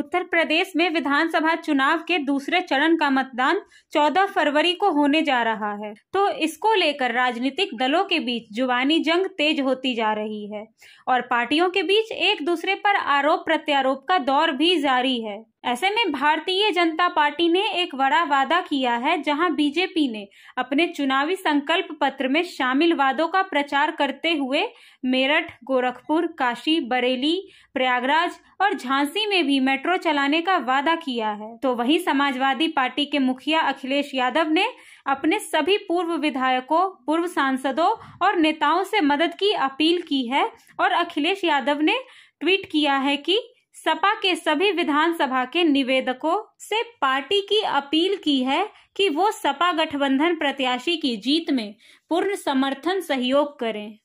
उत्तर प्रदेश में विधानसभा चुनाव के दूसरे चरण का मतदान 14 फरवरी को होने जा रहा है तो इसको लेकर राजनीतिक दलों के बीच जुबानी जंग तेज होती जा रही है और पार्टियों के बीच एक दूसरे पर आरोप प्रत्यारोप का दौर भी जारी है ऐसे में भारतीय जनता पार्टी ने एक बड़ा वादा किया है जहां बीजेपी ने अपने चुनावी संकल्प पत्र में शामिल वादों का प्रचार करते हुए मेरठ गोरखपुर काशी बरेली प्रयागराज और झांसी में भी मेट्रो चलाने का वादा किया है तो वहीं समाजवादी पार्टी के मुखिया अखिलेश यादव ने अपने सभी पूर्व विधायकों पूर्व सांसदों और नेताओं से मदद की अपील की है और अखिलेश यादव ने ट्वीट किया है कि सपा के सभी विधानसभा के निवेदकों से पार्टी की अपील की है कि वो सपा गठबंधन प्रत्याशी की जीत में पूर्ण समर्थन सहयोग करें